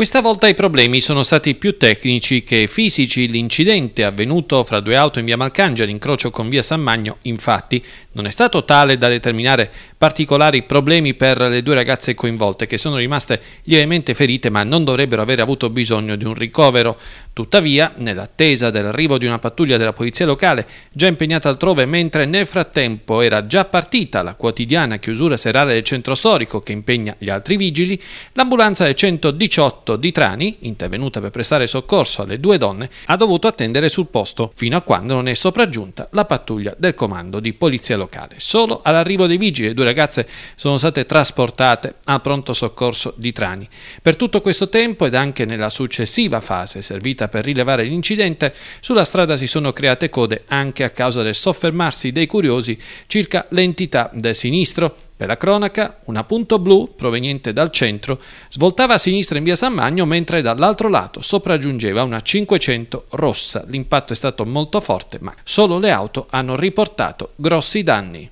Questa volta i problemi sono stati più tecnici che fisici. L'incidente avvenuto fra due auto in via Malcangia all'incrocio con via San Magno, infatti, non è stato tale da determinare particolari problemi per le due ragazze coinvolte, che sono rimaste lievemente ferite ma non dovrebbero avere avuto bisogno di un ricovero. Tuttavia, nell'attesa dell'arrivo di una pattuglia della polizia locale, già impegnata altrove, mentre nel frattempo era già partita la quotidiana chiusura serale del centro storico che impegna gli altri vigili, l'ambulanza del 118 di Trani, intervenuta per prestare soccorso alle due donne, ha dovuto attendere sul posto, fino a quando non è sopraggiunta la pattuglia del comando di polizia locale. Solo all'arrivo dei vigili le due ragazze sono state trasportate al pronto soccorso di Trani. Per tutto questo tempo ed anche nella successiva fase servita per rilevare l'incidente, sulla strada si sono create code anche a causa del soffermarsi dei curiosi circa l'entità del sinistro. Per la cronaca, una punto blu proveniente dal centro svoltava a sinistra in via San Magno mentre dall'altro lato sopraggiungeva una 500 rossa. L'impatto è stato molto forte, ma solo le auto hanno riportato grossi danni.